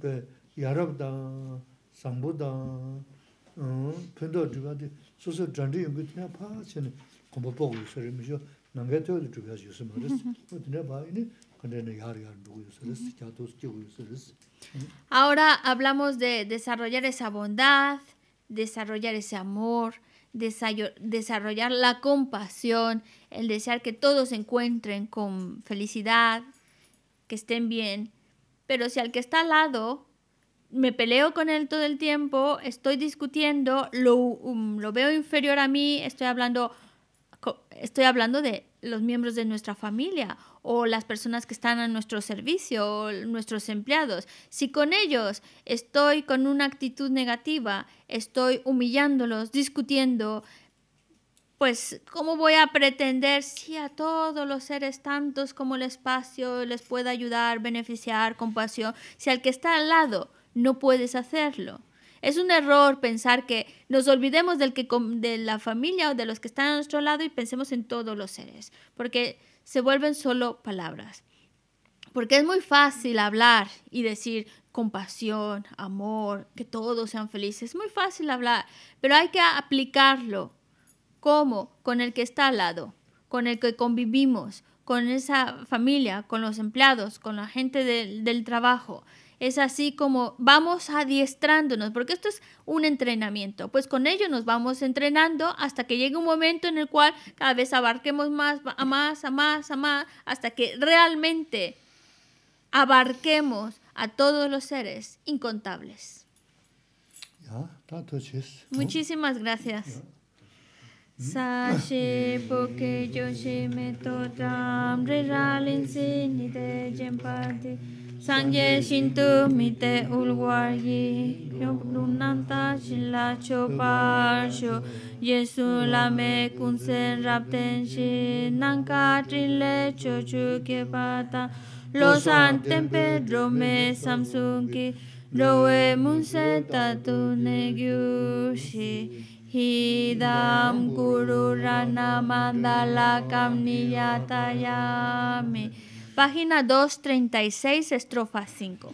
Pe yarab dan, sambu dan, mm, pendo dhiba di susu dhanda yungu dhina pa yari mm-hmm. yari mm-hmm. kya Ahora hablamos de desarrollar esa bondad, desarrollar ese amor, desarrollar la compasión, el desear que todos se encuentren con felicidad, que estén bien. Pero si al que está al lado me peleo con él todo el tiempo, estoy discutiendo, lo, um, veo inferior a mí, estoy hablando, estoy hablando de los miembros de nuestra familia o las personas que están a nuestro servicio o nuestros empleados. Si con ellos estoy con una actitud negativa, estoy humillándolos, discutiendo, pues ¿cómo voy a pretender si a todos los seres tantos como el espacio les pueda ayudar, beneficiar, compasión, si al que está al lado no puedes hacerlo? Es un error pensar que nos olvidemos del que, de la familia o de los que están a nuestro lado y pensemos en todos los seres, porque se vuelven solo palabras. Porque es muy fácil hablar y decir compasión, amor, que todos sean felices. Es muy fácil hablar, pero hay que aplicarlo. ¿Cómo? Con el que está al lado, con el que convivimos, con esa familia, con los empleados, con la gente del, del trabajo. Es así como vamos adiestrándonos, porque esto es un entrenamiento. Pues con ello nos vamos entrenando hasta que llegue un momento en el cual cada vez abarquemos más, a más, a más, a más, hasta que realmente abarquemos a todos los seres incontables. Muchísimas gracias. jo poke me to tam re lin si ni de jempati sangye shintu mite la lunanta shila choparsho yesu sen rap ten shi pa ta lo san los pe pedro me samsungi roe munse tatu negyushi Hidam Guru Rana Mandala Niyatayami. Página 236, estrofa 5.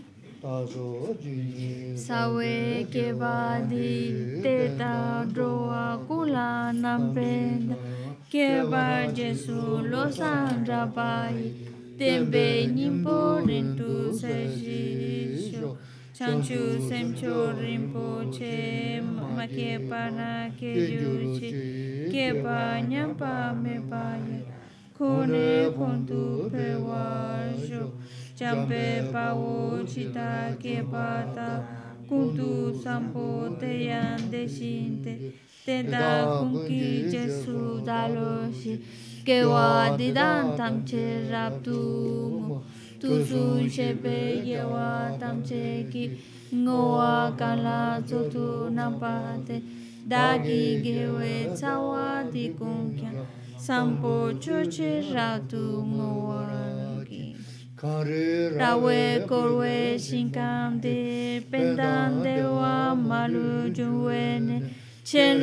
Sawe ke badi te ta kula kulanam prenda ke vaje su los andrabai por en tu chanchu semcho rimpo che ma ke pa na ke yu che ke ba nya pa me ba ye ko pe wa ju pa wo chi ta ke pa ta ku tu sam po te yan de shin te te da ke wa di che rap tūshū ʃepē yewā tāṁ chē kī ngō wā kānlā tō tū nā pātē dā kī ghewē tsā wā tī ki rawe korwe pō chō chē rā tū ngō wā siwa kī kārē rā wē chēn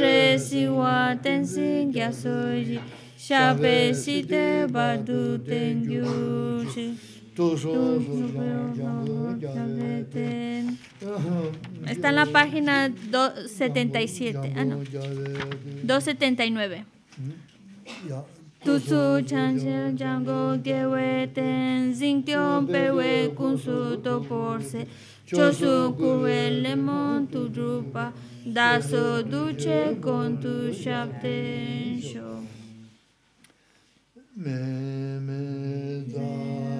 rē Está en la página 277. Ah, no. 279. Tutsu chanchen chango geweten zingtion pewe kunsu to porse chosu kuwe lemon tu drupa daso duche con tu shapten sho me me da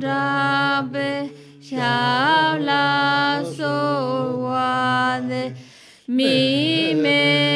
Rabe Shabla Sowade Mi Me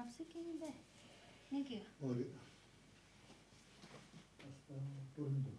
nafsikinde ne diyor? Oraya. Aslında burundu.